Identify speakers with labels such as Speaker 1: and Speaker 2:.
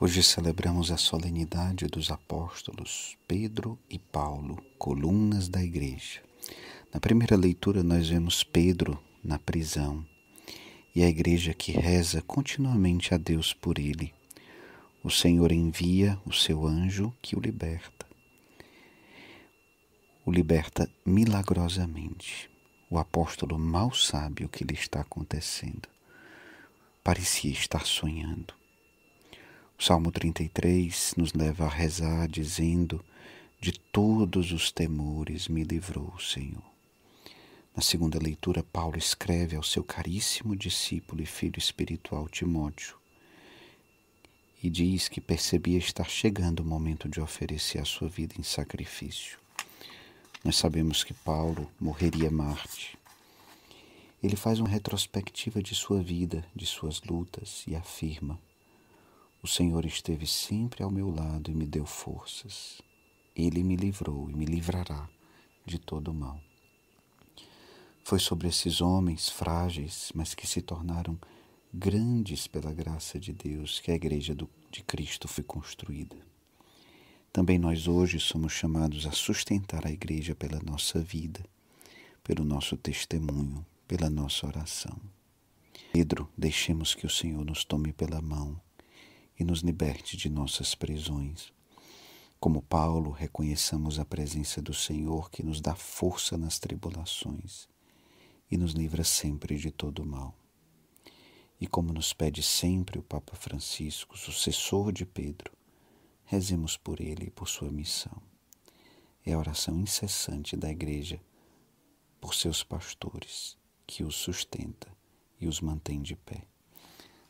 Speaker 1: Hoje celebramos a solenidade dos apóstolos Pedro e Paulo, colunas da igreja. Na primeira leitura, nós vemos Pedro na prisão e a igreja que reza continuamente a Deus por ele. O Senhor envia o seu anjo que o liberta. O liberta milagrosamente. O apóstolo mal sabe o que lhe está acontecendo. Parecia estar sonhando o Salmo 33 nos leva a rezar dizendo: De todos os temores me livrou o Senhor. Na segunda leitura, Paulo escreve ao seu caríssimo discípulo e filho espiritual Timóteo e diz que percebia estar chegando o momento de oferecer a sua vida em sacrifício. Nós sabemos que Paulo morreria Marte. Ele faz uma retrospectiva de sua vida, de suas lutas e afirma: o Senhor esteve sempre ao meu lado e me deu forças. Ele me livrou e me livrará de todo o mal. Foi sobre esses homens frágeis, mas que se tornaram grandes pela graça de Deus, que a Igreja do, de Cristo foi construída. Também nós hoje somos chamados a sustentar a Igreja pela nossa vida, pelo nosso testemunho, pela nossa oração. Pedro, deixemos que o Senhor nos tome pela mão e nos liberte de nossas prisões. Como Paulo, reconheçamos a presença do Senhor que nos dá força nas tribulações e nos livra sempre de todo mal. E como nos pede sempre o Papa Francisco, sucessor de Pedro, rezemos por ele e por sua missão. É a oração incessante da Igreja por seus pastores, que os sustenta e os mantém de pé.